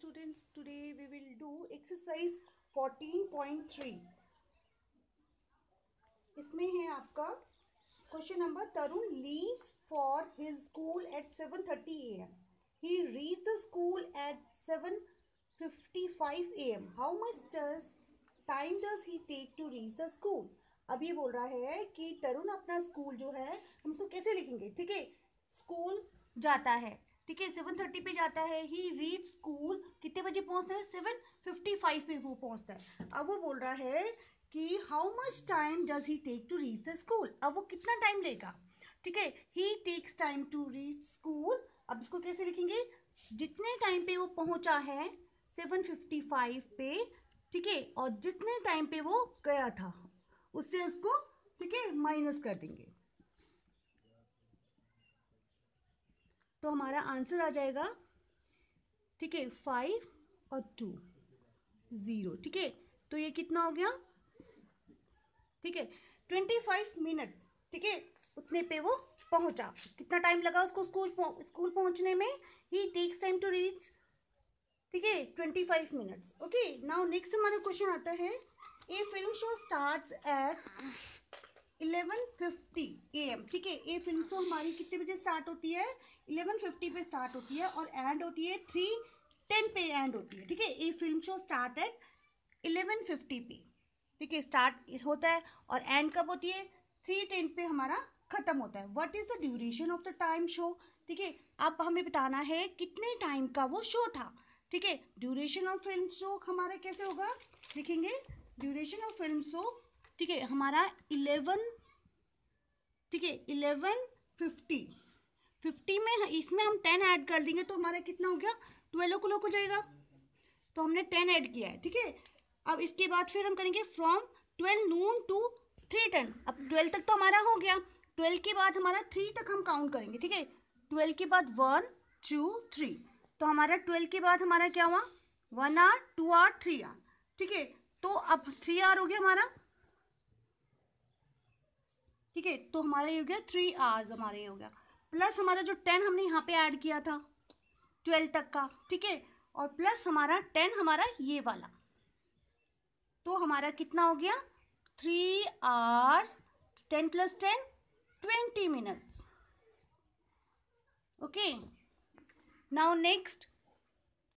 students today we will do exercise 14.3 इसमें है आपका question number Tarun leaves for his school at 7:30 thirty A M he reach the school at 7:55 A M how much does time does he take to reach the school अब ये बोल रहा है कि तरुण अपना स्कूल जो है हम उसको कैसे लिखेंगे ठीक है स्कूल जाता है ठीक है सेवन थर्टी पे जाता है ही रीच स्कूल कितने बजे पहुंचता है सेवन फिफ्टी फाइव पे वो पहुंचता है अब वो बोल रहा है कि how much time does he take to reach the school अब वो कितना टाइम लेगा ठीक है he takes time to reach school अब इसको कैसे लिखेंगे जितने टाइम पे वो पहुंचा है सेवन फिफ्टी फाइव पे ठीक है और जितने टाइम पे वो गया था उससे उसको ठीक है माइनस कर देंगे तो हमारा आंसर आ जाएगा ठीक है फाइव और टू ज़ीरो ठीक है तो ये कितना हो गया ठीक है ट्वेंटी फाइव मिनट्स ठीक है उतने पे वो पहुंचा कितना टाइम लगा उसको स्कूल स्कूल पहुंचने में he takes time to reach ठीक है twenty five minutes okay now next हमारा क्वेश्चन आता है a film show start at eleven fifty A M ठीक है ये फिल्म शो हमारी कितने बजे स्टार्ट होती है इलेवन फिफ्टी पे स्टार्ट होती है और एंड होती है थ्री टेन पे एंड होती है ठीक है ये फिल्म शो स्टार्ट है इलेवन फिफ्टी पे ठीक है स्टार्ट होता है और एंड कब होती है थ्री टेन पे हमारा खत्म होता है what is the duration of the time show ठीक है अब हमें बताना है कितने टाइम का वो शो था ठीक है ड्यूरेशन ऑफ फिल्म शो हमारा कैसे होगा लिखेंगे ड्यूरेशन ऑफ फिल्म शो ठीक है हमारा इलेवन ठीक है इलेवन फिफ्टी फिफ्टी में इसमें हम टेन ऐड कर देंगे तो हमारा कितना हो गया ट्वेल्व ओ क्लॉक हो जाएगा तो हमने टेन ऐड किया है ठीक है अब इसके बाद फिर हम करेंगे from twelve noon to three ten अब ट्वेल्व तक तो हमारा हो गया ट्वेल्व के बाद हमारा थ्री तक हम काउंट करेंगे ठीक है ट्वेल्व के बाद वन टू थ्री तो हमारा ट्वेल्व के बाद हमारा क्या हुआ one hour two hour three hour ठीक है तो अब थ्री आर हो गया हमारा ठीक है तो हमारा ये हो गया थ्री आवर्स हमारा ये हो गया प्लस हमारा जो टेन हमने यहाँ पे ऐड किया था ट्वेल्व तक का ठीक है और प्लस हमारा टेन हमारा ये वाला तो हमारा कितना हो गया three hours ten plus ten twenty minutes okay now next